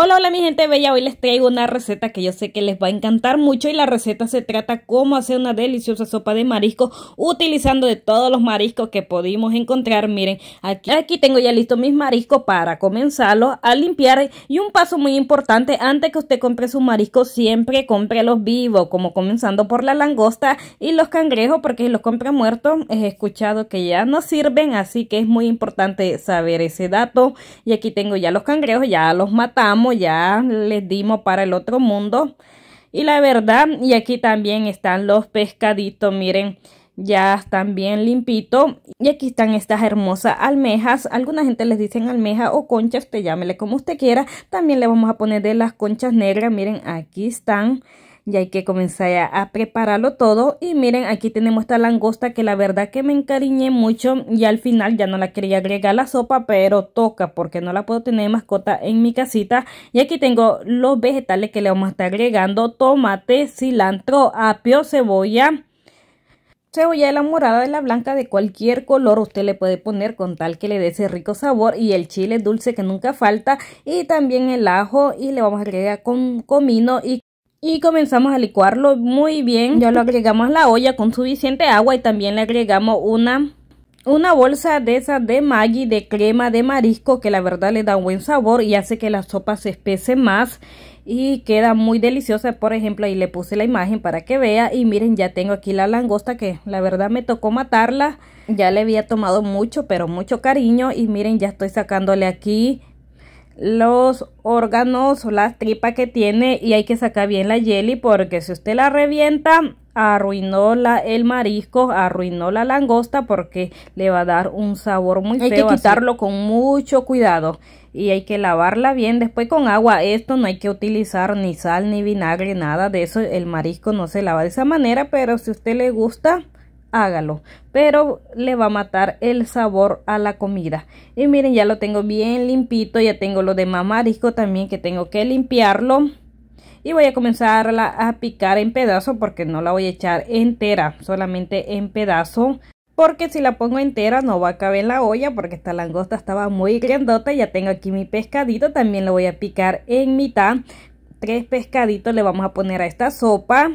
Hola, hola mi gente bella, hoy les traigo una receta que yo sé que les va a encantar mucho y la receta se trata cómo hacer una deliciosa sopa de marisco utilizando de todos los mariscos que pudimos encontrar. Miren, aquí, aquí tengo ya listo mis mariscos para comenzarlos a limpiar y un paso muy importante, antes que usted compre su marisco, siempre compre los vivos, como comenzando por la langosta y los cangrejos porque si los compra muertos he escuchado que ya no sirven, así que es muy importante saber ese dato y aquí tengo ya los cangrejos, ya los matamos ya les dimos para el otro mundo. Y la verdad, y aquí también están los pescaditos, miren, ya están bien limpitos. Y aquí están estas hermosas almejas. Alguna gente les dicen almeja o conchas, usted pues llámele como usted quiera. También le vamos a poner de las conchas negras, miren, aquí están y hay que comenzar a, prepararlo todo y miren aquí tenemos esta langosta que la verdad que me encariñé mucho y al final ya no la quería agregar a la sopa pero toca porque no la puedo tener mascota en mi casita y aquí tengo los vegetales que le vamos a estar agregando tomate, cilantro, apio, cebolla cebolla de la morada de la blanca de cualquier color usted le puede poner con tal que le dé ese rico sabor y el chile dulce que nunca falta y también el ajo y le vamos a agregar con comino y y comenzamos a licuarlo muy bien. Ya lo agregamos a la olla con suficiente agua y también le agregamos una, una bolsa de esa de Maggi de crema de marisco que la verdad le da un buen sabor y hace que la sopa se espese más y queda muy deliciosa. Por ejemplo, ahí le puse la imagen para que vea y miren ya tengo aquí la langosta que la verdad me tocó matarla. Ya le había tomado mucho pero mucho cariño y miren ya estoy sacándole aquí los órganos o las tripas que tiene y hay que sacar bien la jelly porque si usted la revienta arruinó la, el marisco, arruinó la langosta porque le va a dar un sabor muy feo. Hay que quitarlo con mucho cuidado y hay que lavarla bien después con agua. Esto no hay que utilizar ni sal ni vinagre, nada de eso. El marisco no se lava de esa manera, pero si usted le gusta, hágalo, pero le va a matar el sabor a la comida. Y miren, ya lo tengo bien limpito, ya tengo lo de mamarisco también que tengo que limpiarlo. Y voy a comenzarla a picar en pedazos porque no la voy a echar entera, solamente en pedazo. Porque si la pongo entera no va a caber en la olla porque esta langosta estaba muy grandota. Ya tengo aquí mi pescadito, también lo voy a picar en mitad. Tres pescaditos le vamos a poner a esta sopa.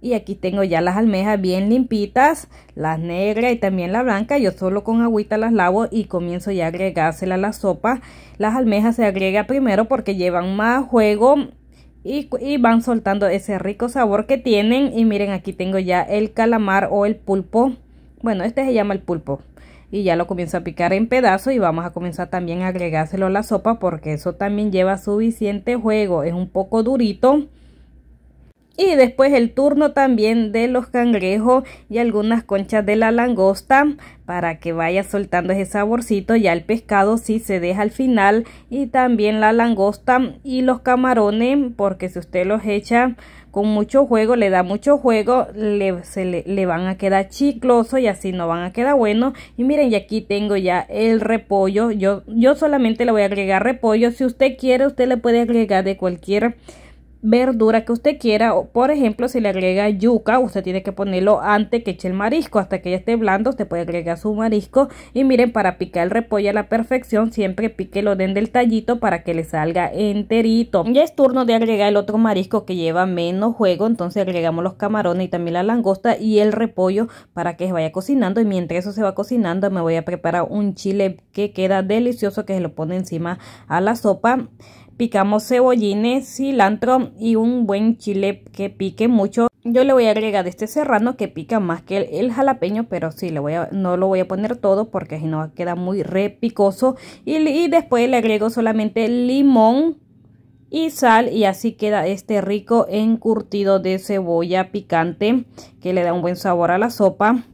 Y aquí tengo ya las almejas bien limpitas, las negras y también la blanca. Yo solo con agüita las lavo y comienzo ya a agregársela a la sopa. Las almejas se agrega primero porque llevan más juego y, y, van soltando ese rico sabor que tienen. Y miren, aquí tengo ya el calamar o el pulpo. Bueno, este se llama el pulpo. Y ya lo comienzo a picar en pedazos y vamos a comenzar también a agregárselo a la sopa porque eso también lleva suficiente juego. Es un poco durito y después el turno también de los cangrejos y algunas conchas de la langosta para que vaya soltando ese saborcito ya el pescado si sí se deja al final y también la langosta y los camarones porque si usted los echa con mucho juego le da mucho juego le, se le, van a quedar chicloso y así no van a quedar bueno y miren y aquí tengo ya el repollo yo, yo solamente le voy a agregar repollo si usted quiere usted le puede agregar de cualquier verdura que usted quiera. por ejemplo, si le agrega yuca, usted tiene que ponerlo antes que eche el marisco. Hasta que ya esté blando, usted puede agregar su marisco. Y miren, para picar el repollo a la perfección, siempre pique lo del tallito para que le salga enterito. Ya es turno de agregar el otro marisco que lleva menos juego. Entonces agregamos los camarones y también la langosta y el repollo para que se vaya cocinando. Y mientras eso se va cocinando, me voy a preparar un chile que queda delicioso que se lo pone encima a la sopa picamos cebollines, cilantro y un buen chile que pique mucho. Yo le voy a agregar este serrano que pica más que el, jalapeño, pero sí, no lo voy a poner todo porque si no queda muy repicoso. Y, y después le agrego solamente limón y sal y así queda este rico encurtido de cebolla picante que le da un buen sabor a la sopa.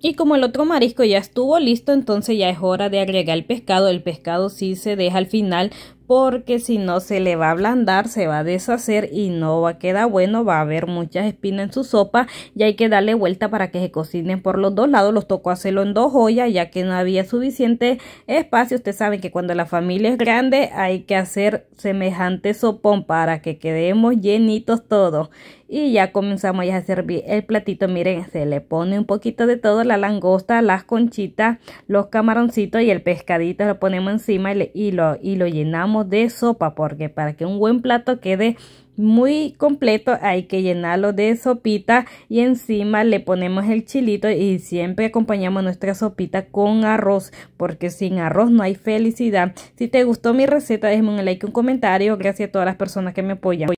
Y como el otro marisco ya estuvo listo, entonces ya es hora de agregar el pescado. El pescado sí se deja al final porque si no se le va a ablandar, se va a deshacer y no va a quedar bueno, va a haber muchas espinas en su sopa y hay que darle vuelta para que se cocinen por los dos lados, los tocó hacerlo en dos ollas ya que no había suficiente espacio, ustedes saben que cuando la familia es grande hay que hacer semejante sopón para que quedemos llenitos todos y ya comenzamos ya a servir el platito, miren se le pone un poquito de todo, la langosta, las conchitas, los camaroncitos y el pescadito lo ponemos encima y lo llenamos de sopa, porque para que un buen plato quede muy completo hay que llenarlo de sopita y encima le ponemos el chilito y siempre acompañamos nuestra sopita con arroz porque sin arroz no hay felicidad si te gustó mi receta déjame un like un comentario gracias a todas las personas que me apoyan